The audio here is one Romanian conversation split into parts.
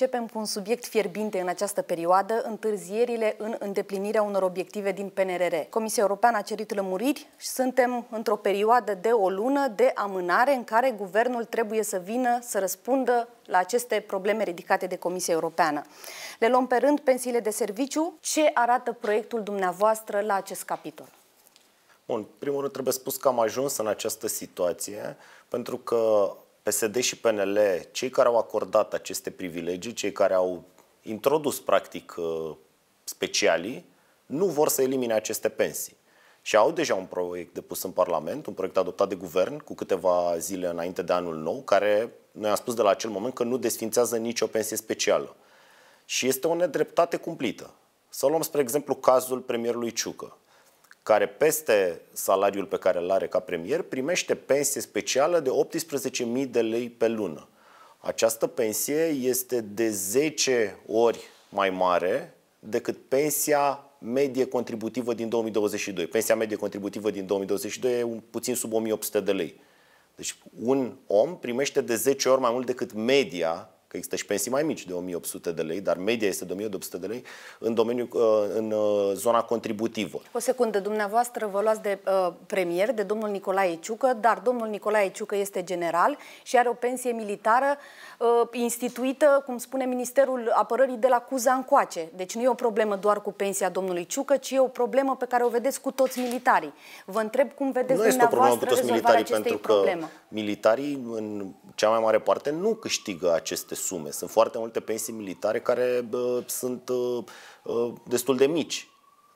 începem cu un subiect fierbinte în această perioadă, întârzierile în îndeplinirea unor obiective din PNRR. Comisia Europeană a cerut lămuriri și suntem într-o perioadă de o lună de amânare în care guvernul trebuie să vină să răspundă la aceste probleme ridicate de Comisia Europeană. Le luăm pe rând pensiile de serviciu. Ce arată proiectul dumneavoastră la acest capitol? Bun, primul rând trebuie spus că am ajuns în această situație pentru că PSD și PNL, cei care au acordat aceste privilegii, cei care au introdus practic uh, specialii, nu vor să elimine aceste pensii. Și au deja un proiect depus în Parlament, un proiect adoptat de guvern cu câteva zile înainte de anul nou, care noi am spus de la acel moment că nu desfințează nicio pensie specială. Și este o nedreptate cumplită. Să luăm, spre exemplu, cazul premierului Ciucă care peste salariul pe care îl are ca premier primește pensie specială de 18.000 de lei pe lună. Această pensie este de 10 ori mai mare decât pensia medie contributivă din 2022. Pensia medie contributivă din 2022 e un puțin sub 1800 de lei. Deci un om primește de 10 ori mai mult decât media că există și pensii mai mici de 1800 de lei, dar media este de 1800 de lei în, domeniu, uh, în uh, zona contributivă. O secundă, dumneavoastră vă luați de uh, premier, de domnul Nicolae Ciucă, dar domnul Nicolae Ciucă este general și are o pensie militară uh, instituită, cum spune Ministerul Apărării, de la Cuza încoace. Deci nu e o problemă doar cu pensia domnului Ciucă, ci e o problemă pe care o vedeți cu toți militarii. Vă întreb cum vedeți nu este o problemă cu toți militarii, pentru că problemă. militarii, în cea mai mare parte, nu câștigă aceste sume. Sunt foarte multe pensii militare care uh, sunt uh, uh, destul de mici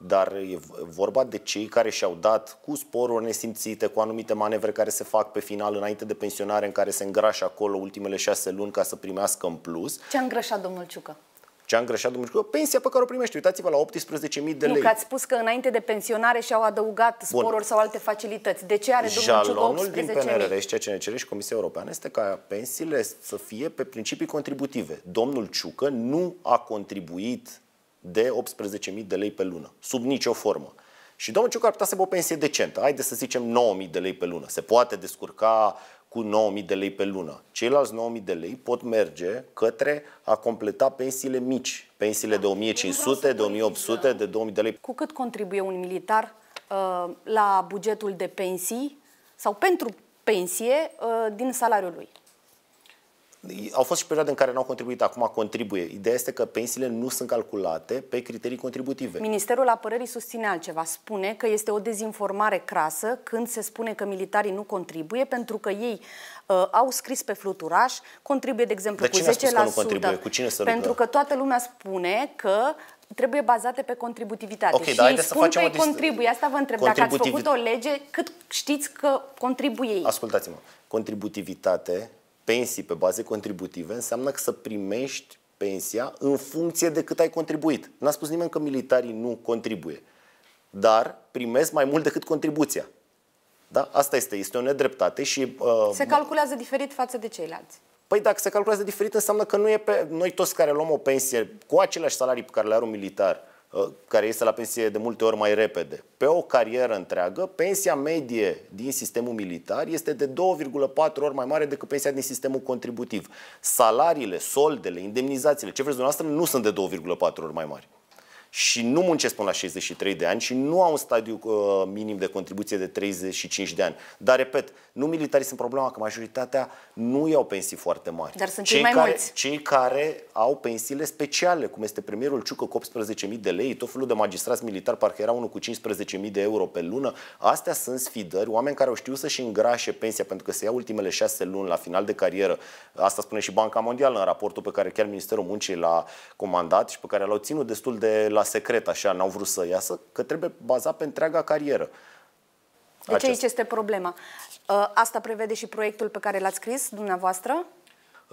dar e vorba de cei care și-au dat cu sporuri nesimțite, cu anumite manevre care se fac pe final, înainte de pensionare, în care se îngrașă acolo ultimele șase luni ca să primească în plus. Ce a îngrășat domnul Ciucă? Ce a îngreșat Dumnezeu? Pensia pe care o primește. Uitați-vă la 18.000 de lei. Nu, că ați spus că înainte de pensionare și-au adăugat Bun. sporuri sau alte facilități. De ce are Jalonul din PNRR și ceea ce ne cere și Comisia Europeană este ca pensiile să fie pe principii contributive. Domnul Ciucă nu a contribuit de 18.000 de lei pe lună, sub nicio formă. Și domnul Ciucă ar putea să aibă o pensie decentă, Haideți să zicem 9.000 de lei pe lună. Se poate descurca cu 9.000 de lei pe lună. Ceilalți 9.000 de lei pot merge către a completa pensiile mici, pensiile de 1.500, da, de 1.800, de 2.000 de lei. Cu cât contribuie un militar uh, la bugetul de pensii sau pentru pensie uh, din salariul lui? Au fost și perioade în care n-au contribuit, acum contribuie. Ideea este că pensiile nu sunt calculate pe criterii contributive. Ministerul Apărării susține altceva. Spune că este o dezinformare crasă când se spune că militarii nu contribuie pentru că ei uh, au scris pe fluturaș, contribuie, de exemplu, de cu 10%. Spus că nu contribuie? Cu cine să pentru că toată lumea spune că trebuie bazate pe contributivitate. Okay, și da, ei spun să că ei contribuie. Asta vă întreb. Dacă ați făcut o lege, cât știți că contribuie ei? Ascultați-mă. Contributivitate pensii pe baze contributive înseamnă că să primești pensia în funcție de cât ai contribuit. N-a spus nimeni că militarii nu contribuie, dar primesc mai mult decât contribuția. Da? Asta este, este o nedreptate și... Uh, se calculează diferit față de ceilalți. Păi dacă se calculează diferit, înseamnă că nu e pe noi toți care luăm o pensie cu aceleași salarii pe care le are un militar, Uh, care este la pensie de multe ori mai repede. Pe o carieră întreagă, pensia medie din sistemul militar este de 2,4 ori mai mare decât pensia din sistemul contributiv. Salariile, soldele, indemnizațiile, ce vreți dumneavoastră, nu sunt de 2,4 ori mai mari și nu muncesc până la 63 de ani și nu au un stadiu uh, minim de contribuție de 35 de ani. Dar, repet, nu militarii sunt problema, că majoritatea nu iau pensii foarte mari. Dar sunt cei, mai care, mulți. cei care au pensiile speciale, cum este premierul Ciucă cu 18.000 de lei, tot felul de magistrați militari, parcă era unul cu 15.000 de euro pe lună. Astea sunt sfidări, oameni care au știut să-și îngrașe pensia, pentru că se ia ultimele șase luni la final de carieră. Asta spune și Banca Mondială în raportul pe care chiar Ministerul Muncii l-a comandat și pe care l-au ținut destul de la la secret, așa, n-au vrut să iasă, că trebuie bazat pe întreaga carieră. Deci Acest... aici este problema. Uh, asta prevede și proiectul pe care l-ați scris dumneavoastră?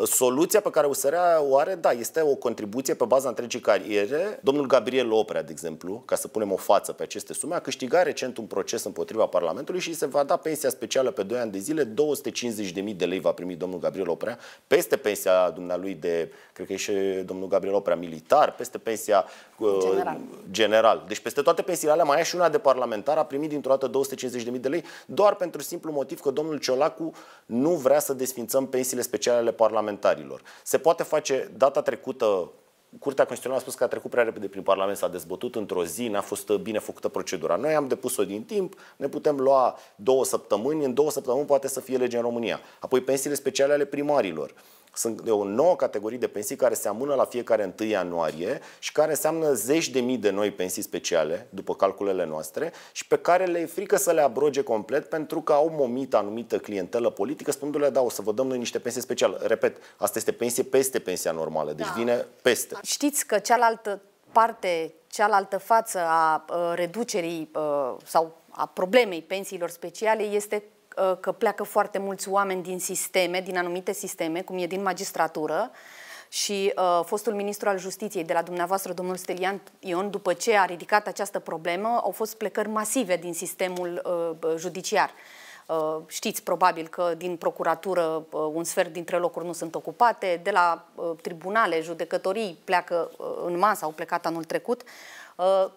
Soluția pe care USR o are, da, este o contribuție pe baza întregii cariere. Domnul Gabriel Oprea, de exemplu, ca să punem o față pe aceste sume, a câștigat recent un proces împotriva Parlamentului și se va da pensia specială pe 2 ani de zile, 250.000 de lei va primi domnul Gabriel Oprea, peste pensia dumnealui de, cred că e și domnul Gabriel Oprea militar, peste pensia uh, general. general. Deci peste toate pensiile alea mai e și una de parlamentar, a primit dintr-o dată 250.000 de lei, doar pentru simplu motiv că domnul Ciolacu nu vrea să desfințăm pensiile speciale ale parlamentare parlamentarilor. Se poate face, data trecută, Curtea Constituțională a spus că a trecut prea repede prin Parlament, s-a dezbătut într-o zi, n-a fost uh, bine făcută procedura. Noi am depus-o din timp, ne putem lua două săptămâni, în două săptămâni poate să fie lege în România. Apoi pensiile speciale ale primarilor. Sunt de o nouă categorie de pensii care se amână la fiecare 1 ianuarie și care înseamnă zeci de mii de noi pensii speciale, după calculele noastre, și pe care le e frică să le abroge complet pentru că au momit anumită clientelă politică, spunându-le, da, o să vă dăm noi niște pensii speciale. Repet, asta este pensie peste pensia normală, deci da. vine peste. Știți că cealaltă parte, cealaltă față a uh, reducerii uh, sau a problemei pensiilor speciale este Uh, că pleacă foarte mulți oameni din sisteme, din anumite sisteme, cum e din magistratură, și uh, fostul ministru al justiției de la dumneavoastră, domnul Stelian Ion, după ce a ridicat această problemă, au fost plecări masive din sistemul uh, judiciar. Uh, Uh, știți probabil că din procuratură uh, un sfert dintre locuri nu sunt ocupate, de la uh, tribunale, judecătorii pleacă în masă, au plecat anul trecut.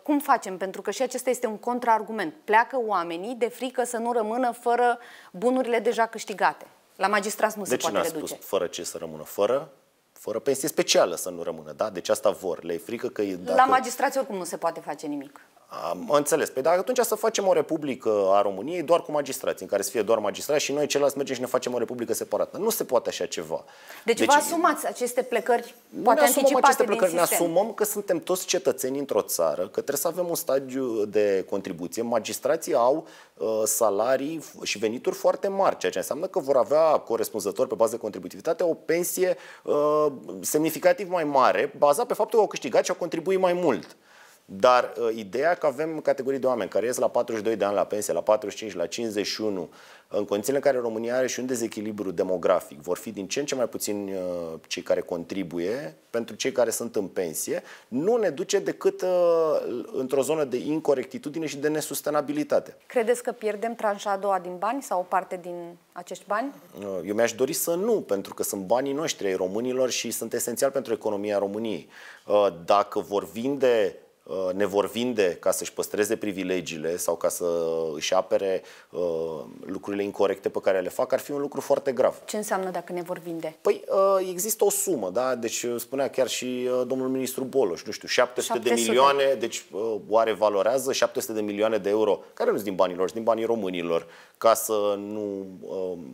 Cum facem? Pentru că și acesta este un contraargument. Pleacă oamenii de frică să nu rămână fără bunurile deja câștigate. La magistrați nu de se deci poate reduce. De ce spus fără ce să rămână? Fără? Fără pensie specială să nu rămână, da? Deci asta vor. Le e frică că... Dacă... La magistrați oricum nu se poate face nimic. Am înțeles. Păi dar atunci să facem o republică a României doar cu magistrați, în care să fie doar magistrați și noi ceilalți mergem și ne facem o republică separată. Nu se poate așa ceva. Deci, deci vă asumați aceste plecări poate ne anticipate aceste plecări. ne sistem. asumăm că suntem toți cetățeni într-o țară, că trebuie să avem un stadiu de contribuție. Magistrații au uh, salarii și venituri foarte mari, ceea ce înseamnă că vor avea corespunzător pe bază de contributivitate o pensie uh, semnificativ mai mare, bazat pe faptul că au câștigat și au contribuit mai mult. Dar uh, ideea că avem categorii de oameni care ies la 42 de ani la pensie, la 45, la 51, în condițiile în care România are și un dezechilibru demografic, vor fi din ce în ce mai puțini uh, cei care contribuie pentru cei care sunt în pensie, nu ne duce decât uh, într-o zonă de incorectitudine și de nesustenabilitate. Credeți că pierdem tranșa a doua din bani sau o parte din acești bani? Uh, eu mi-aș dori să nu, pentru că sunt banii noștri ai românilor și sunt esențial pentru economia României. Uh, dacă vor vinde Uh, ne vor vinde ca să-și păstreze privilegiile sau ca să își apere uh, lucrurile incorrecte pe care le fac, ar fi un lucru foarte grav. Ce înseamnă dacă ne vor vinde? Păi uh, există o sumă, da? Deci spunea chiar și domnul ministru Boloș, nu știu, 700, 700. de milioane, deci oare valorează 700 de milioane de euro, care nu sunt din banii lor, sunt din banii românilor, ca să nu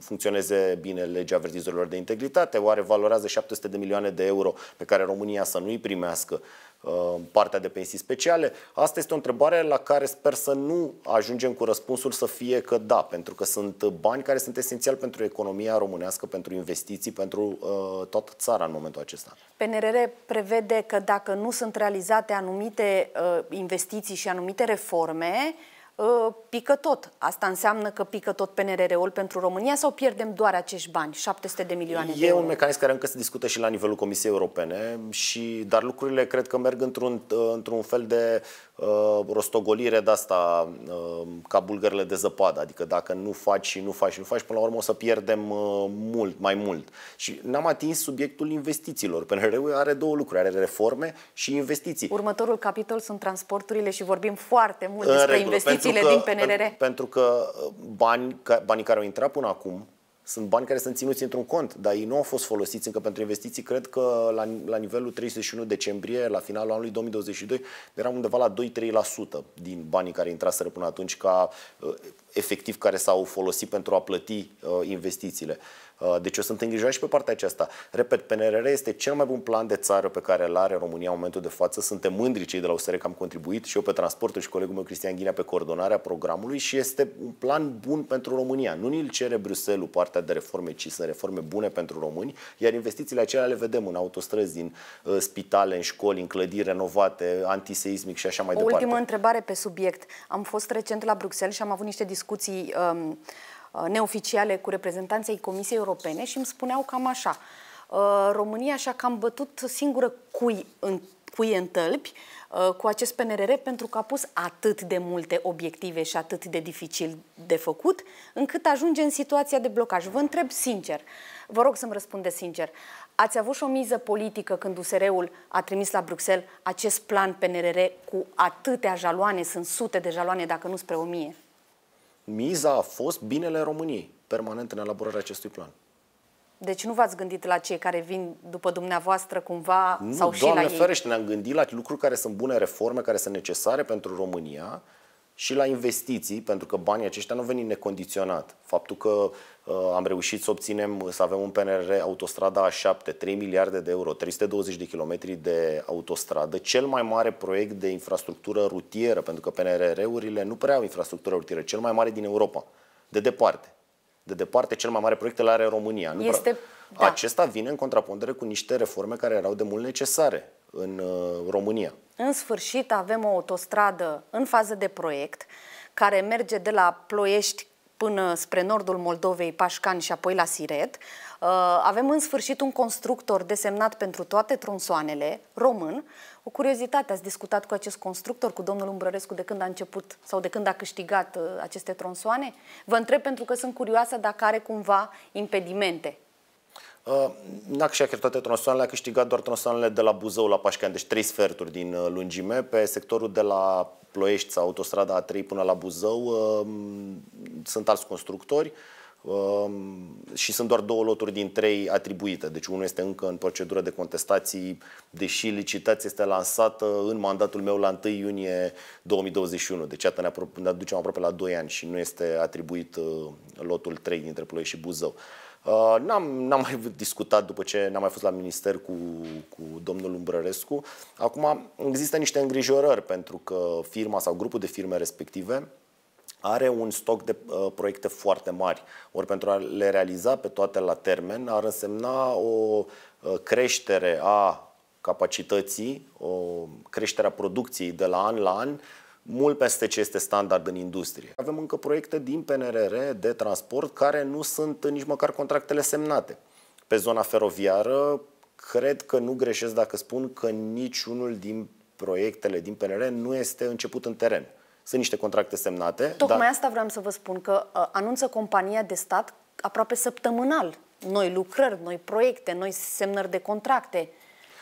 funcționeze bine legea avertizorilor de integritate? Oare valorează 700 de milioane de euro pe care România să nu-i primească? Uh, partea de pensii speciale? Asta este o întrebare la care sper să nu ajungem cu răspunsul să fie că da, pentru că sunt bani care sunt esențiali pentru economia românească, pentru investiții, pentru uh, toată țara în momentul acesta. PNRR prevede că dacă nu sunt realizate anumite uh, investiții și anumite reforme, Uh, pică tot. Asta înseamnă că pică tot PNRR-ul pentru România sau pierdem doar acești bani, 700 de milioane e de euro? E un mecanism care încă se discută și la nivelul Comisiei Europene, și, dar lucrurile cred că merg într-un, uh, într-un fel de Uh, rostogolire de asta uh, ca bulgările de zăpadă, adică dacă nu faci și nu faci și nu faci, până la urmă o să pierdem uh, mult, mai mult. Și n-am atins subiectul investițiilor. PNR-ul are două lucruri, are reforme și investiții. Următorul capitol sunt transporturile și vorbim foarte mult În despre regulă, investițiile că, din PNRR. Pentru că bani, banii care au intrat până acum sunt bani care sunt ținuți într-un cont, dar ei nu au fost folosiți încă pentru investiții. Cred că la, la nivelul 31 decembrie, la finalul anului 2022, eram undeva la 2-3% din banii care intraseră până atunci ca uh, efectiv care s-au folosit pentru a plăti uh, investițiile. Uh, deci o sunt îngrijorat și pe partea aceasta. Repet, PNRR este cel mai bun plan de țară pe care îl are România în momentul de față. Suntem mândri cei de la USR că am contribuit și eu pe transportul și colegul meu Cristian Ghinea pe coordonarea programului și este un plan bun pentru România. Nu ni-l cere Bruselul partea de reforme, ci sunt reforme bune pentru români, iar investițiile acelea le vedem în autostrăzi, în uh, spitale, în școli, în clădiri renovate, antiseismic și așa mai o departe. Ultimă întrebare pe subiect. Am fost recent la Bruxelles și am avut niște discuții um, Uh, neoficiale cu reprezentanții Comisiei Europene și îmi spuneau cam așa. Uh, România și-a cam bătut singură cui în, cui în tălpi uh, cu acest PNRR pentru că a pus atât de multe obiective și atât de dificil de făcut, încât ajunge în situația de blocaj. Vă întreb sincer, vă rog să-mi răspundeți sincer, ați avut și o miză politică când USR-ul a trimis la Bruxelles acest plan PNRR cu atâtea jaloane, sunt sute de jaloane, dacă nu spre o mie? miza a fost binele României, permanent în elaborarea acestui plan. Deci nu v-ați gândit la cei care vin după dumneavoastră cumva nu, sau și la ei? Doamne ferește, ne-am gândit la lucruri care sunt bune reforme, care sunt necesare pentru România, și la investiții, pentru că banii aceștia nu au venit necondiționat. Faptul că uh, am reușit să obținem, să avem un PNR autostrada A7, 3 miliarde de euro, 320 de kilometri de autostradă, cel mai mare proiect de infrastructură rutieră, pentru că PNRR-urile nu prea au infrastructură rutieră, cel mai mare din Europa, de departe. De departe, cel mai mare proiect îl are România. Nu este... Prea... Da. Acesta vine în contrapondere cu niște reforme care erau de mult necesare în uh, România. În sfârșit avem o autostradă în fază de proiect care merge de la Ploiești până spre nordul Moldovei, Pașcani și apoi la Siret. Uh, avem în sfârșit un constructor desemnat pentru toate tronsoanele, român. O curiozitate, ați discutat cu acest constructor, cu domnul Umbrărescu, de când a început sau de când a câștigat uh, aceste tronsoane? Vă întreb pentru că sunt curioasă dacă are cumva impedimente Uh, Nac și-a toate tronsoanele, a câștigat doar tronsoanele de la Buzău la Pașcani, deci trei sferturi din uh, lungime. Pe sectorul de la Ploiești sau autostrada A3 până la Buzău uh, sunt alți constructori și sunt doar două loturi din trei atribuite. Deci unul este încă în procedură de contestații, deși licitația este lansată în mandatul meu la 1 iunie 2021. Deci iată apro- ne aducem aproape la 2 ani și nu este atribuit lotul 3 dintre Ploiești și Buzău. Uh, n-am, n-am mai discutat după ce n-am mai fost la minister cu, cu domnul Umbrărescu. Acum există niște îngrijorări pentru că firma sau grupul de firme respective are un stoc de uh, proiecte foarte mari. Ori pentru a le realiza pe toate la termen ar însemna o uh, creștere a capacității, o creștere a producției de la an la an mult peste ce este standard în industrie. Avem încă proiecte din PNRR de transport care nu sunt nici măcar contractele semnate. Pe zona feroviară, cred că nu greșesc dacă spun că niciunul din proiectele din PNR nu este început în teren. Sunt niște contracte semnate. Tocmai dar... asta vreau să vă spun, că uh, anunță compania de stat aproape săptămânal noi lucrări, noi proiecte, noi semnări de contracte.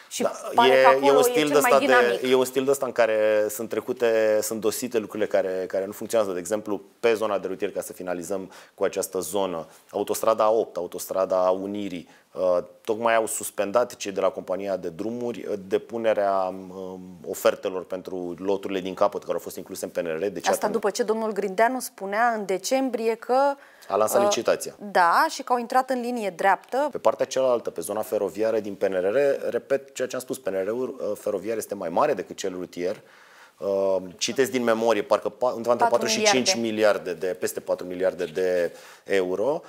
Și da, pare e, că acolo e un stil e mai De, e un stil de asta în care sunt trecute, sunt dosite lucrurile care, care nu funcționează. De exemplu, pe zona de rutier, ca să finalizăm cu această zonă, autostrada 8, autostrada Unirii, Uh, tocmai au suspendat cei de la compania de drumuri uh, depunerea um, um, ofertelor pentru loturile din capăt care au fost incluse în PNR. Deci Asta atunci... după ce domnul Grindeanu spunea în decembrie că... A lansat uh, licitația. Da, și că au intrat în linie dreaptă. Pe partea cealaltă, pe zona feroviară din PNR, repet ceea ce am spus, PNR-ul uh, feroviar este mai mare decât cel rutier. Uh, citesc din memorie, parcă undeva între 4, 4 și 5 miliarde de, peste 4 miliarde de euro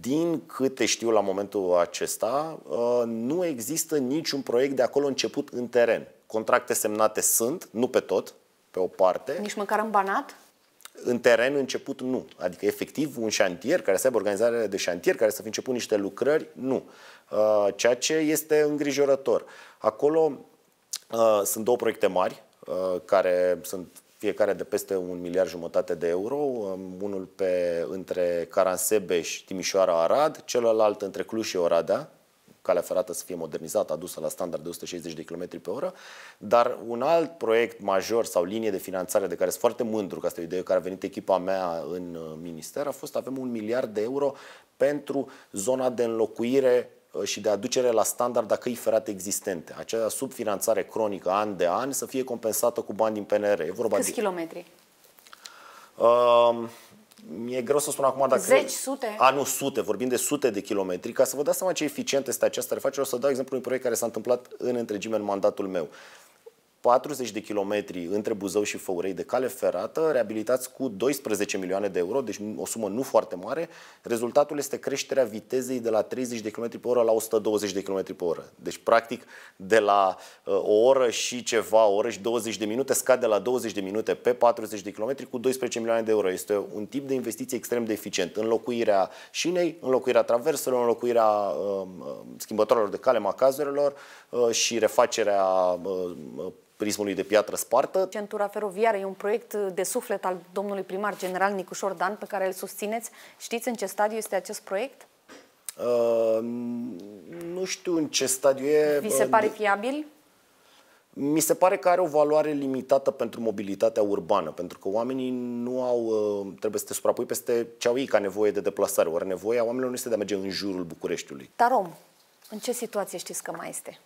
din câte știu la momentul acesta, uh, nu există niciun proiect de acolo început în teren. Contracte semnate sunt, nu pe tot, pe o parte. Nici măcar în Banat? În teren început nu. Adică efectiv un șantier care să aibă organizare de șantier, care să fi început niște lucrări, nu. Uh, ceea ce este îngrijorător. Acolo uh, sunt două proiecte mari care sunt fiecare de peste un miliard jumătate de euro, um, unul pe, între Caransebeș, Timișoara, Arad, celălalt între Cluj și Oradea, calea ferată să fie modernizată, adusă la standard de 160 de km pe oră, dar un alt proiect major sau linie de finanțare de care sunt foarte mândru, că asta e o idee care a venit echipa mea în uh, minister, a fost avem un miliard de euro pentru zona de înlocuire Uh, și de aducere la standard a căi ferate existente. Acea subfinanțare cronică an de an să fie compensată cu bani din PNR. E vorba Câți de... kilometri? Uh, mi-e greu să spun acum dacă... Zeci, sute? A, nu, sute. Vorbim de sute de kilometri. Ca să vă dați seama ce eficient este această refacere, o să dau exemplu unui proiect care s-a întâmplat în întregime în mandatul meu. 40 de kilometri între Buzău și Făurei de cale ferată, reabilitați cu 12 milioane de euro, deci o sumă nu foarte mare. Rezultatul este creșterea vitezei de la 30 de km pe oră la 120 de km pe oră. Deci, practic, de la uh, o oră și ceva, o oră și 20 de minute, scade la 20 de minute pe 40 de km cu 12 milioane de euro. Este un tip de investiție extrem de eficient. Înlocuirea șinei, înlocuirea traverselor, înlocuirea um, uh, schimbătorilor de cale, macazurilor uh, și refacerea uh, uh prismului de piatră spartă. Centura feroviară e un proiect de suflet al domnului primar general Nicușor Dan pe care îl susțineți. Știți în ce stadiu este acest proiect? Uh, nu știu în ce stadiu e. Vi uh, se pare fiabil? Mi se pare că are o valoare limitată pentru mobilitatea urbană, pentru că oamenii nu au, uh, trebuie să te suprapui peste ce au ei ca nevoie de deplasare, ori nevoia oamenilor nu este de a merge în jurul Bucureștiului. Tarom, în ce situație știți că mai este?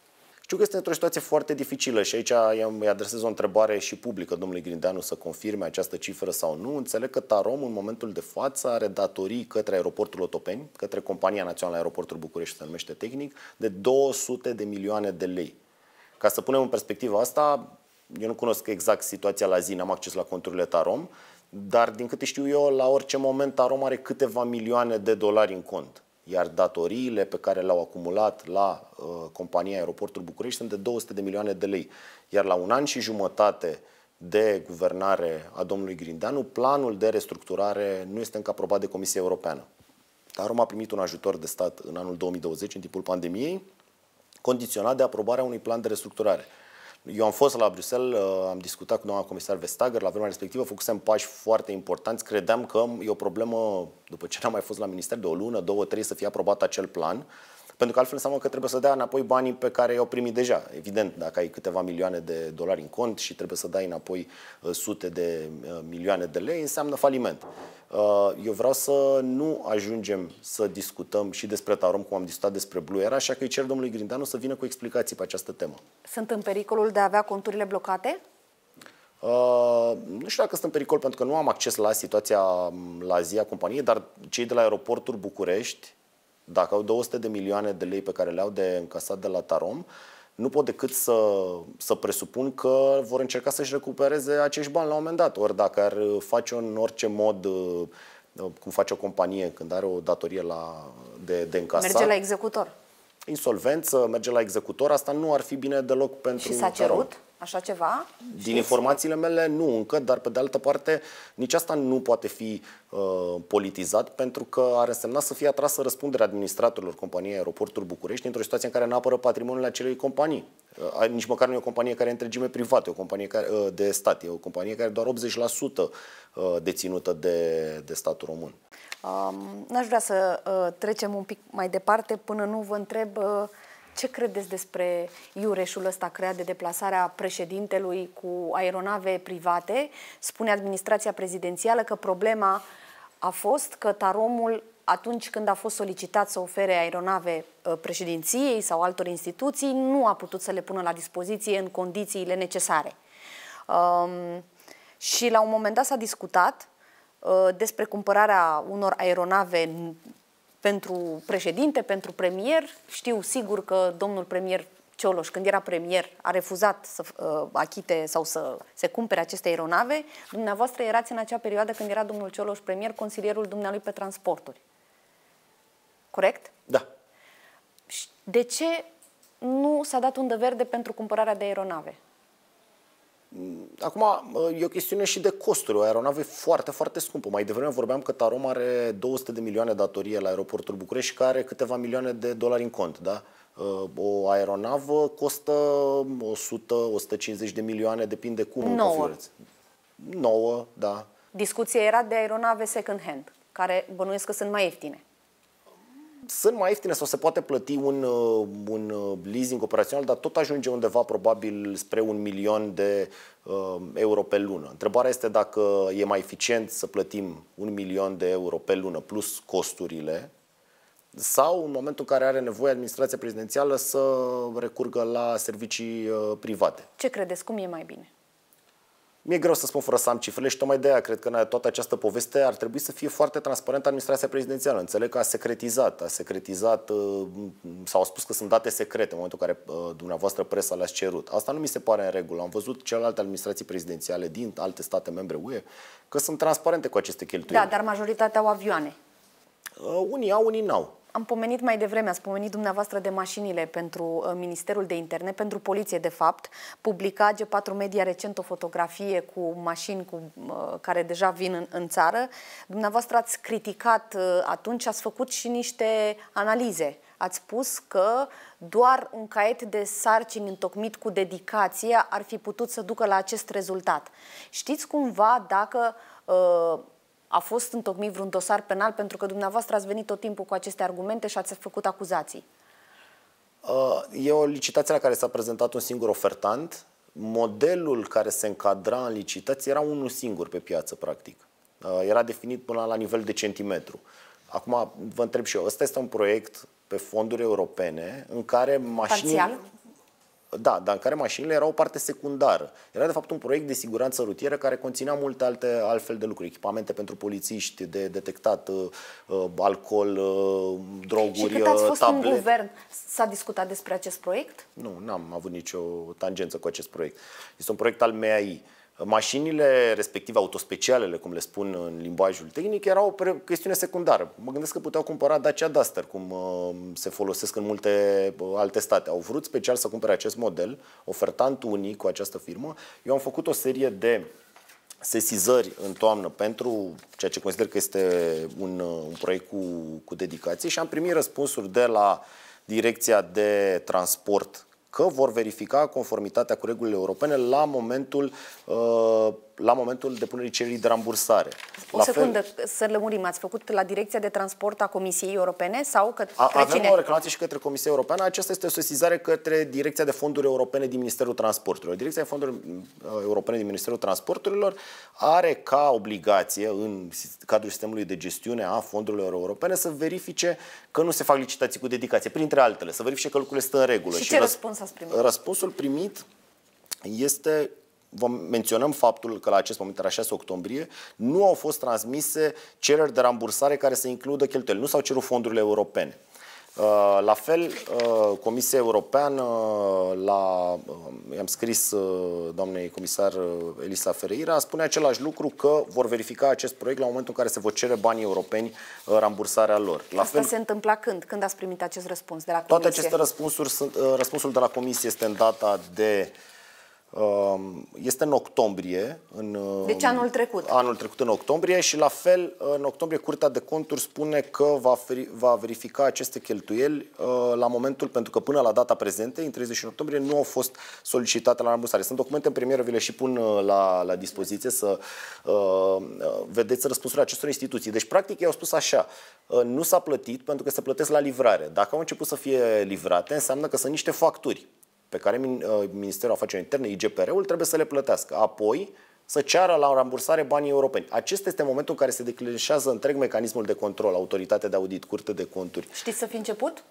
Știu că este într-o situație foarte dificilă și aici îi adresez o întrebare și publică domnului Grindeanu să confirme această cifră sau nu. Înțeleg că Tarom în momentul de față are datorii către aeroportul Otopeni, către Compania Națională Aeroportul București, se numește tehnic, de 200 de milioane de lei. Ca să punem în perspectivă asta, eu nu cunosc exact situația la zi, n-am acces la conturile Tarom, dar din câte știu eu, la orice moment Tarom are câteva milioane de dolari în cont iar datoriile pe care le-au acumulat la uh, compania Aeroportul București sunt de 200 de milioane de lei. Iar la un an și jumătate de guvernare a domnului Grindeanu, planul de restructurare nu este încă aprobat de Comisia Europeană. Dar Roma a primit un ajutor de stat în anul 2020, în timpul pandemiei, condiționat de aprobarea unui plan de restructurare. Eu am fost la Bruxelles, uh, am discutat cu doamna comisar Vestager, la vremea respectivă făcusem pași foarte importanți, credeam că e o problemă, după ce n-am mai fost la minister de o lună, două, trei, să fie aprobat acel plan, pentru că altfel înseamnă că trebuie să dea înapoi banii pe care i-au primit deja. Evident, dacă ai câteva milioane de dolari în cont și trebuie să dai înapoi uh, sute de uh, milioane de lei, înseamnă faliment. Uh, eu vreau să nu ajungem să discutăm și despre Tarom, cum am discutat despre Blue Era, așa că îi cer domnului Grindanu să vină cu explicații pe această temă. Sunt în pericolul de a avea conturile blocate? Uh, nu știu dacă sunt în pericol pentru că nu am acces la situația mm, la zi a companiei, dar cei de la aeroportul București dacă au 200 de milioane de lei pe care le-au de încasat de la Tarom, nu pot decât să, să presupun că vor încerca să-și recupereze acești bani la un moment dat. Ori dacă ar face în orice mod uh, uh, cum face o companie când are o datorie la, de, de încasat. Merge la executor insolvență, merge la executor, asta nu ar fi bine deloc pentru Și s-a cerut? Așa ceva? Din Știți? informațiile mele, nu încă, dar pe de altă parte, nici asta nu poate fi uh, politizat pentru că ar însemna să fie atrasă răspunderea administratorilor companiei Aeroportul București într-o situație în care nu apără patrimoniul acelei companii. Uh, nici măcar nu e o companie care e întregime privată, e o companie care, uh, de stat, e o companie care e doar 80% uh, deținută de, de statul român. N-aș vrea să uh, trecem un pic mai departe până nu vă întreb uh, ce credeți despre iureșul ăsta creat de deplasarea președintelui cu aeronave private? Spune administrația prezidențială că problema a fost că Taromul, atunci când a fost solicitat să ofere aeronave uh, președinției sau altor instituții, nu a putut să le pună la dispoziție în condițiile necesare. Um, și la un moment dat s-a discutat Uh, despre cumpărarea unor aeronave pentru președinte, pentru premier. Știu sigur că domnul premier Cioloș, când era premier, a refuzat să uh, achite sau să se cumpere aceste aeronave. Dumneavoastră erați în acea perioadă când era domnul Cioloș premier, consilierul dumnealui pe transporturi. Corect? Da. De ce nu s-a dat undă verde pentru cumpărarea de aeronave? Mm, acum, uh, e o chestiune și de costuri. O aeronavă e foarte, foarte scumpă. Mai devreme vorbeam că Tarom are 200 de milioane datorie la aeroportul București și care are câteva milioane de dolari în cont. Da? Uh, o aeronavă costă 100-150 de milioane, depinde cum Nouă. configurați. 9, da. Discuția era de aeronave second-hand, care bănuiesc că sunt mai ieftine sunt mai ieftine sau se poate plăti un, uh, un uh, leasing operațional, dar tot ajunge undeva probabil spre un milion de uh, euro pe lună. Întrebarea este dacă e mai eficient să plătim un milion de euro pe lună plus costurile sau în momentul în care are nevoie administrația prezidențială să recurgă la servicii uh, private. Ce credeți? Cum e mai bine? Mi-e greu să spun fără să am cifrele și tocmai de aia cred că toată această poveste ar trebui să fie foarte transparentă administrația prezidențială. Înțeleg că a secretizat, a secretizat uh, sau au spus că sunt date secrete în momentul în care uh, dumneavoastră presa le a cerut. Asta nu mi se pare în regulă. Am văzut celelalte administrații prezidențiale din alte state membre UE că sunt transparente cu aceste cheltuieli. Da, dar majoritatea au avioane. Uh, unii au, unii n-au am pomenit mai devreme, ați pomenit dumneavoastră de mașinile pentru uh, Ministerul de Interne, pentru poliție, de fapt. Publica G4 Media recent o fotografie cu mașini cu, uh, care deja vin în, în țară. Dumneavoastră ați criticat uh, atunci, ați făcut și niște analize. Ați spus că doar un caiet de sarcini întocmit cu dedicație ar fi putut să ducă la acest rezultat. Știți cumva dacă uh, a fost întocmit vreun dosar penal? Pentru că dumneavoastră ați venit tot timpul cu aceste argumente și ați făcut acuzații. Uh, e o licitație la care s-a prezentat un singur ofertant. Modelul care se încadra în licitație era unul singur pe piață, practic. Uh, era definit până la nivel de centimetru. Acum vă întreb și eu, ăsta este un proiect pe fonduri europene în care mașinile... Parțial? Da, dar în care mașinile erau o parte secundară. Era de fapt un proiect de siguranță rutieră care conținea multe alte altfel de lucruri, echipamente pentru polițiști, de detectat uh, uh alcool, uh, droguri, Și cât uh, ați fost tablet. în guvern, s-a discutat despre acest proiect? Nu, n-am avut nicio tangență cu acest proiect. Este un proiect al MEAI. Uh, Mașinile respective, autospecialele, cum le spun în limbajul tehnic, erau o chestiune secundară. Mă gândesc că puteau cumpăra Dacia Duster, cum uh, se folosesc în multe uh, alte state. Au vrut special să cumpere acest model, ofertant unic cu această firmă. Eu am făcut o serie de sesizări în toamnă pentru ceea ce consider că este un, uh, un proiect cu, cu dedicație și am primit răspunsuri de la Direcția de Transport că vor verifica conformitatea cu regulile europene la momentul uh, la momentul depunerii cererii de rambursare. O la secundă, fel, să lămurim, ați făcut la Direcția de Transport a Comisiei Europene sau că a, Avem cine? o reclamație și către Comisia Europeană, aceasta este o sesizare către Direcția de Fonduri Europene din Ministerul Transporturilor. Direcția de Fonduri uh, Europene din Ministerul Transporturilor are ca obligație în cadrul sistemului de gestiune a fondurilor europene să verifice că nu se fac licitații cu dedicație, printre altele, să verifice că lucrurile stă în regulă. Și, și ce răspuns ați primit? Răspunsul primit este vă menționăm faptul că la acest moment, la 6 octombrie, nu au fost transmise cereri de rambursare care să includă cheltuieli. Nu s-au cerut fondurile europene. Uh, la fel, uh, Comisia Europeană, uh, la, i-am scris doamnei comisar Elisa Ferreira, spune același lucru că vor verifica acest proiect la momentul în care se vor cere banii europeni rambursarea lor. La Asta fel, se întâmpla când? Când ați primit acest răspuns de la Comisie? Toate aceste răspunsuri sunt, răspunsul de la Comisie este în data de Um, este în octombrie. În, deci um, anul trecut. Anul trecut în octombrie și la fel în octombrie Curtea de Conturi spune că va, va verifica aceste cheltuieli uh, la momentul, pentru că până la data prezentă, în 31 octombrie, nu au fost solicitate la rambursare. Sunt documente în premieră, vi le și pun uh, la, la dispoziție să uh, uh, vedeți răspunsurile acestor instituții. Deci, practic, ei au spus așa, nu s-a plătit pentru că se plătesc la livrare. Dacă au început să fie livrate, înseamnă că sunt niște facturi pe care uh, Ministerul Afacerilor Interne, IGPR-ul, trebuie să le plătească. Apoi, să ceară la rambursare banii europeni. Acesta este momentul în care se declinșează întreg mecanismul de control, autoritatea de audit, curte de conturi. Știți să fi început?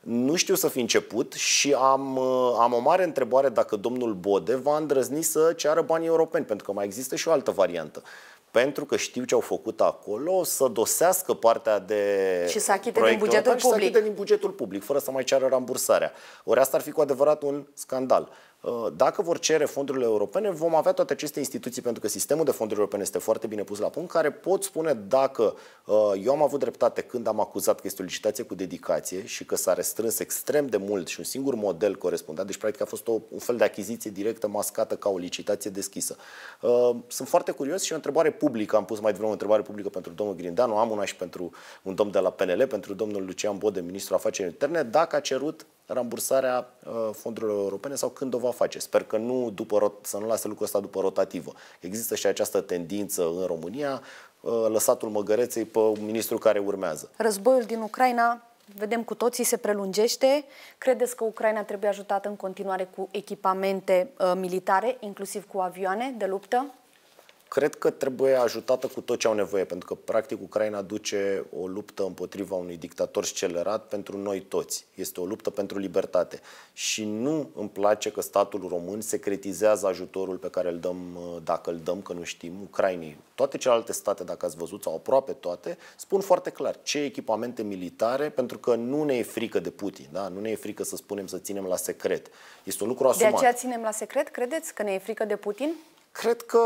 Nu știu să fi început și am, uh, am o mare întrebare dacă domnul Bode va îndrăzni să ceară banii europeni, pentru că mai există și o altă variantă pentru că știu ce au făcut acolo, să dosească partea de. și să achite din bugetul public. Și să achite din bugetul public, fără să mai ceară rambursarea. Ori asta ar fi cu adevărat un scandal. Uh, dacă vor cere fondurile europene, vom avea toate aceste instituții, pentru că sistemul de fonduri europene este foarte bine pus la punct, care pot spune dacă uh, eu am avut dreptate când am acuzat că este o licitație cu dedicație și că s-a restrâns extrem de mult și un singur model corespundea, deci practic a fost o, un fel de achiziție directă mascată ca o licitație deschisă. Uh, sunt foarte curios și o întrebare publică, am pus mai devreme o întrebare publică pentru domnul Grindeanu, am una și pentru un domn de la PNL, pentru domnul Lucian Bode, ministrul afacerilor interne, dacă a cerut rambursarea uh, fondurilor europene sau când o va face. Sper că nu după, să nu lase lucrul ăsta după rotativă. Există și această tendință în România, uh, lăsatul măgăreței pe ministrul care urmează. Războiul din Ucraina vedem cu toții, se prelungește. Credeți că Ucraina trebuie ajutată în continuare cu echipamente uh, militare, inclusiv cu avioane de luptă? cred că trebuie ajutată cu tot ce au nevoie, pentru că, practic, Ucraina duce o luptă împotriva unui dictator scelerat pentru noi toți. Este o luptă pentru libertate. Și nu îmi place că statul român secretizează ajutorul pe care îl dăm, uh, dacă îl dăm, că nu știm, Ucrainei. Toate celelalte state, dacă ați văzut, sau aproape toate, spun foarte clar ce echipamente militare, pentru că nu ne e frică de Putin, da? nu ne e frică să spunem să ținem la secret. Este un lucru asumat. De aceea ținem la secret, credeți că ne e frică de Putin? Cred că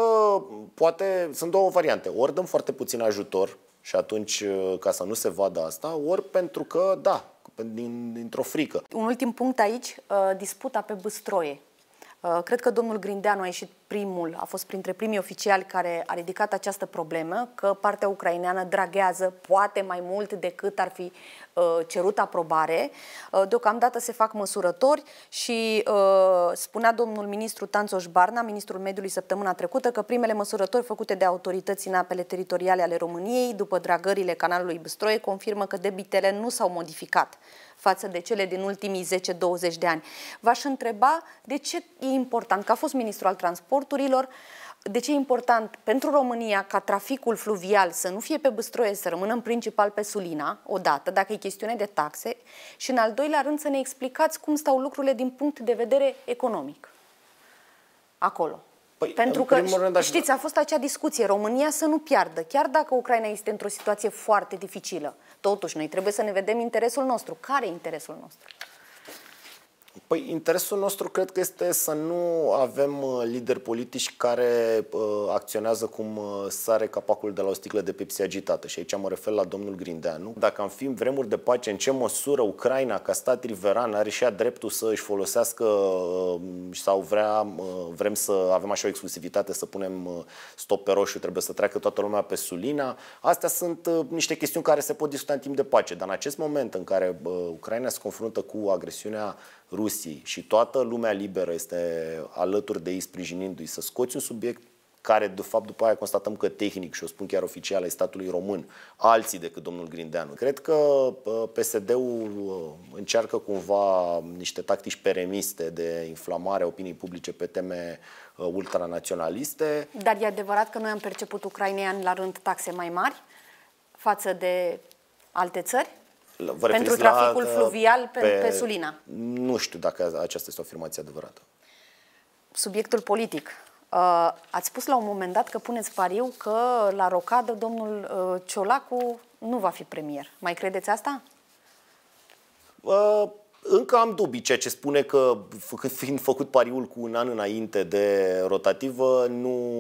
poate sunt două variante. Ori dăm foarte puțin ajutor și atunci uh, ca să nu se vadă asta, ori pentru că, da, din, dintr-o frică. Un ultim punct aici, uh, disputa pe băstroie. Uh, cred că domnul Grindeanu a ieșit primul, a fost printre primii oficiali care a ridicat această problemă, că partea ucraineană draghează poate mai mult decât ar fi Uh, cerut aprobare. Uh, deocamdată se fac măsurători și uh, spunea domnul ministru Tanțoș Barna, ministrul mediului săptămâna trecută, că primele măsurători făcute de autorități în apele teritoriale ale României, după dragările canalului Băstroie, confirmă că debitele nu s-au modificat față de cele din ultimii 10-20 de ani. V-aș întreba de ce e important, că a fost ministrul al transporturilor, uh, de ce e important pentru România ca traficul fluvial să nu fie pe Băstroie, să rămână în principal pe Sulina, odată, dacă e chestiune de taxe, și în al doilea rând să ne explicați cum stau lucrurile din punct de vedere economic acolo. Păi, Pentru că, rând, știți, a fost acea discuție, România să nu piardă, chiar dacă Ucraina este într-o situație foarte dificilă. Totuși, noi trebuie să ne vedem interesul nostru. Care e interesul nostru? Păi interesul nostru cred că este să nu avem uh, lideri politici care uh, acționează cum uh, sare capacul de la o sticlă de Pepsi agitată. Și aici mă refer la domnul Grindeanu. Dacă am fi în vremuri de pace, în ce măsură Ucraina, ca stat riveran, are și ea dreptul să își folosească uh, sau vrea, uh, vrem să avem așa o exclusivitate, să punem uh, stop pe roșu, trebuie să treacă toată lumea pe Sulina. Astea sunt uh, niște chestiuni care se pot discuta în timp de pace. Dar în acest moment în care uh, Ucraina se confruntă cu agresiunea Rusiei și toată lumea liberă este alături de ei sprijinindu-i să scoți un subiect care, de fapt, după aia constatăm că tehnic, și o spun chiar oficial, ai statului român, alții decât domnul Grindeanu. Cred că PSD-ul încearcă cumva niște tactici peremiste de inflamare a opiniei publice pe teme ultranaționaliste. Dar e adevărat că noi am perceput ucrainean la rând taxe mai mari față de alte țări? Vă Pentru traficul la, fluvial pe, pe Sulina. Nu știu dacă aceasta este o afirmație adevărată. Subiectul politic. Uh, ați spus la un moment dat că puneți pariu că la rocadă domnul uh, Ciolacu nu va fi premier. Mai credeți asta? Uh, încă am dubii, ceea ce spune că, fiind făcut pariul cu un an înainte de rotativă, nu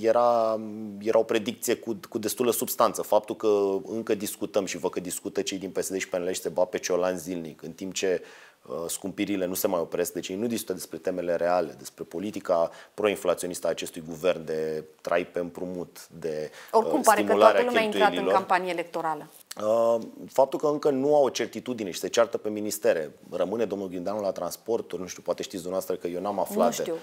era, era o predicție cu, cu destulă substanță. Faptul că încă discutăm și vă că discută cei din PSD și PNL și se bat pe Ciolan zilnic, în timp ce Uh, scumpirile nu se mai opresc, deci ei nu discută despre temele reale, despre politica proinflaționistă a acestui guvern de trai pe împrumut, de uh, Oricum pare că toată lumea a intrat în campanie electorală. Uh, faptul că încă nu au o certitudine și se ceartă pe ministere. Rămâne domnul Grindeanu la transporturi, nu știu, poate știți dumneavoastră că eu n-am aflat. Nu știu. De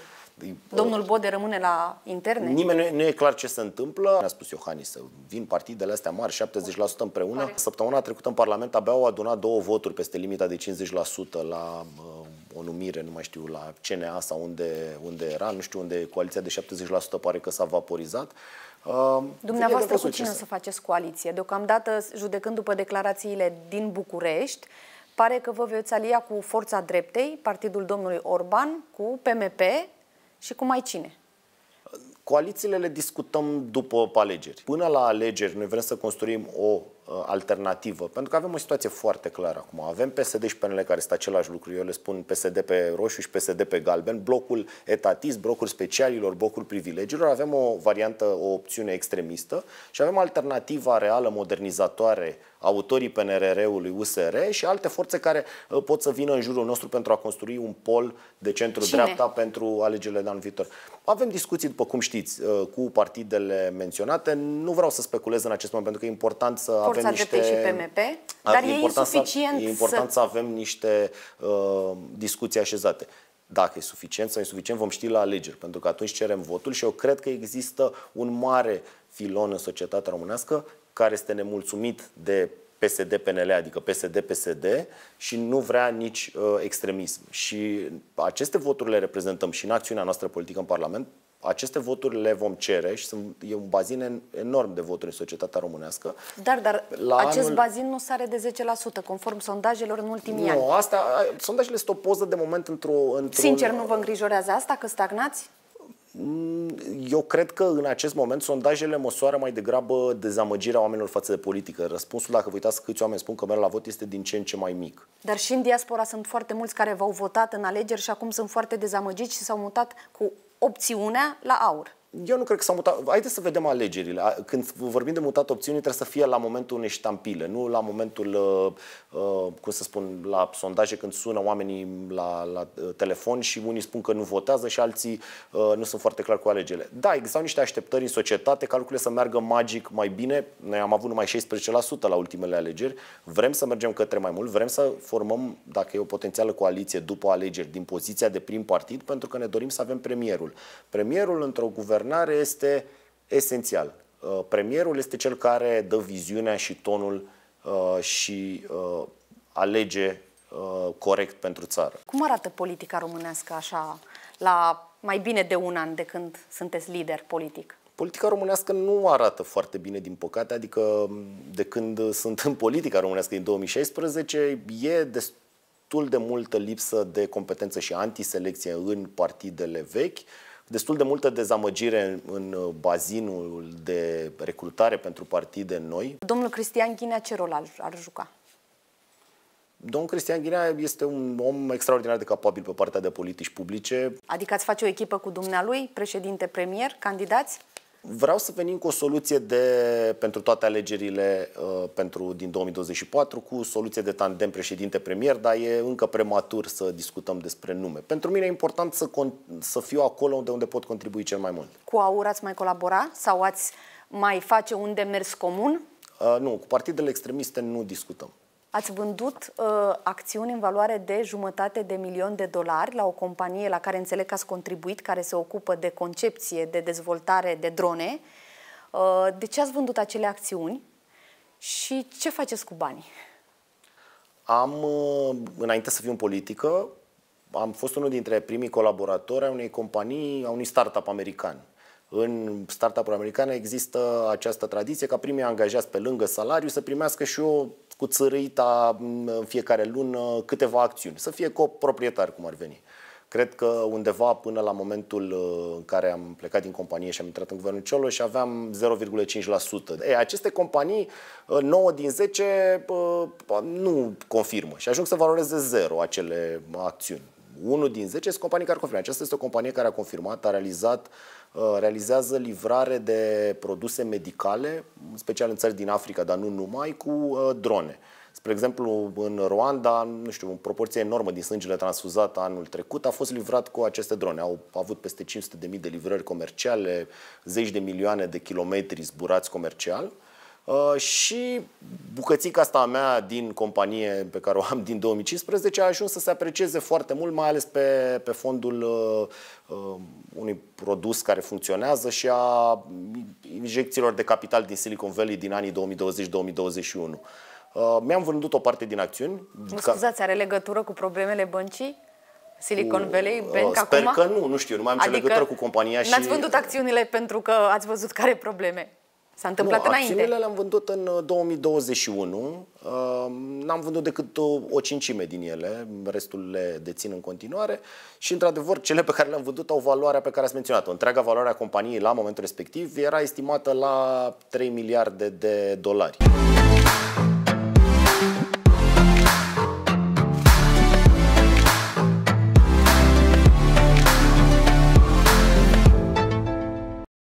Domnul uh, Bode rămâne la interne? Nimeni nu e, nu e clar ce se întâmplă. Mi-a spus Iohannis să vin partidele astea mari, 70% împreună. Pare. Săptămâna trecută în Parlament abia au adunat două voturi peste limita de 50% la uh, o numire, nu mai știu, la CNA sau unde, unde era, nu știu unde, coaliția de 70% pare că s-a vaporizat. Uh, Dumneavoastră cu cine să faceți coaliție? Deocamdată, judecând după declarațiile din București, pare că vă veți alia cu Forța Dreptei, partidul domnului Orban, cu PMP, și cu mai cine? Coalițiile le discutăm după alegeri. Până la alegeri noi vrem să construim o Uh, alternativă. Pentru că avem o situație foarte clară acum. Avem PSD și PNL care sunt același lucru. Eu le spun PSD pe roșu și PSD pe galben. Blocul etatist, blocul specialilor, blocul privilegiilor. Avem o variantă, o opțiune extremistă și avem alternativa reală, modernizatoare, autorii PNRR-ului USR și alte forțe care uh, pot să vină în jurul nostru pentru a construi un pol de centru-dreapta pentru alegerile de anul viitor. Avem discuții, după cum știți, uh, cu partidele menționate. Nu vreau să speculez în acest moment, pentru că e important să forța avem niște... și PMP, dar e, e insuficient să... E important să, să avem niște uh, discuții așezate dacă e suficient sau insuficient, vom ști la alegeri, pentru că atunci cerem votul și eu cred că există un mare filon în societatea românească care este nemulțumit de PSD-PNL, adică PSD-PSD și nu vrea nici uh, extremism. Și aceste voturi le reprezentăm și în acțiunea noastră politică în Parlament, aceste voturi le vom cere și sunt, e un bazin enorm de voturi în societatea românească. Dar, dar la acest anul... bazin nu sare de 10% conform sondajelor în ultimii nu, ani. Nu, asta, sondajele sunt o poză de moment într-o... Într Sincer, nu vă îngrijorează asta că stagnați? Mm, eu cred că în acest moment sondajele măsoară mai degrabă dezamăgirea oamenilor față de politică. Răspunsul, dacă vă uitați câți oameni spun că merg la vot, este din ce în ce mai mic. Dar și în diaspora sunt foarte mulți care v-au votat în alegeri și acum sunt foarte dezamăgiți și s-au mutat cu opțiunea la aur eu nu cred că s-a mutat. Haideți să vedem alegerile. Când vorbim de mutat opțiuni trebuie să fie la momentul unei ștampile, nu la momentul, uh, uh, cum să spun, la sondaje când sună oamenii la, la uh, telefon și unii spun că nu votează și alții nu sunt foarte clar cu alegerile. Da, existau niște așteptări în societate ca lucrurile să meargă magic mai bine. Noi am avut numai 16% la ultimele alegeri. Vrem să mergem către mai mult, vrem să formăm, dacă e o potențială coaliție după alegeri, din poziția de prim partid, pentru că ne dorim să avem premierul. Premierul într-o guvernare guvernare este esențial. Uh, premierul este cel care dă viziunea și tonul uh, și uh, alege corect pentru țară. Cum arată politica românească așa la mai bine de un an de când sunteți lider politic? Politica românească nu arată foarte bine, din păcate, adică de când sunt în politica românească din 2016, e destul de multă lipsă de competență și antiselecție în partidele vechi destul de multă dezamăgire în uh, bazinul de recrutare pentru partide noi. Domnul Cristian Ghinea ce rol ar, ar juca? Domnul Cristian Ghinea este un om extraordinar de capabil pe partea de politici publice. Adică ați face o echipă cu dumnealui, președinte, premier, candidați? Vreau să venim cu o soluție de, pentru toate alegerile uh, pentru din 2024 cu soluție de tandem președinte-premier, dar e încă prematur să discutăm despre nume. Pentru mine e important să, con- să fiu acolo unde, unde pot contribui cel mai mult. Cu AUR ați mai colabora sau ați mai face un demers comun? Uh, nu, cu partidele extremiste nu discutăm. Ați vândut uh, acțiuni în valoare de jumătate de milion de dolari la o companie la care înțeleg că ați contribuit, care se ocupă de concepție, de dezvoltare de drone. Uh, de ce ați vândut acele acțiuni și ce faceți cu banii? Am, uh, înainte să fiu în politică, am fost unul dintre primii colaboratori ai unei companii, a unui startup american. În startup-uri americane există această tradiție ca primii angajați pe lângă salariu să primească și o cu țărâita mm, în fiecare lună câteva acțiuni, să fie coproprietar cum ar veni. Cred că undeva până la momentul uh, în care am plecat din companie și am intrat în guvernul și aveam 0,5%. E, aceste companii, 9 uh, din 10, uh, nu confirmă și ajung să valoreze 0 acele acțiuni. 1 din 10 sunt companii care confirmă. Aceasta este o companie care a confirmat, a realizat uh, Uh, realizează livrare de produse medicale, în special în țări din Africa, dar nu numai, cu uh, drone. Spre exemplu, în Rwanda, nu știu, în proporție enormă din sângele transfuzat anul trecut a fost livrat cu aceste drone. Au avut peste 500.000 de livrări comerciale, zeci de milioane de kilometri zburați comercial. Uh, Uh, și bucățica asta a mea din companie pe care o am din 2015 a ajuns să se aprecieze foarte mult, mai ales pe, pe fondul uh, uh, unui produs care funcționează și a injecțiilor de capital din Silicon Valley din anii 2020-2021. Uh, mi-am vândut o parte din acțiuni. Nu scuzați, are legătură cu problemele băncii? Silicon Valley Bank uh, Sper acum? că nu, nu știu, nu mai am adică ce legătură cu compania și... n-ați vândut acțiunile pentru că ați văzut care probleme. S-a întâmplat nu, înainte. Acțiunile le-am vândut în 2021. Uh, uh, n-am vândut decât o, o cincime din ele, restul le dețin în continuare și, într-adevăr, cele pe care le-am vândut au valoarea pe care ați menționat-o. Întreaga valoare a companiei la momentul respectiv era estimată la 3 miliarde de dolari.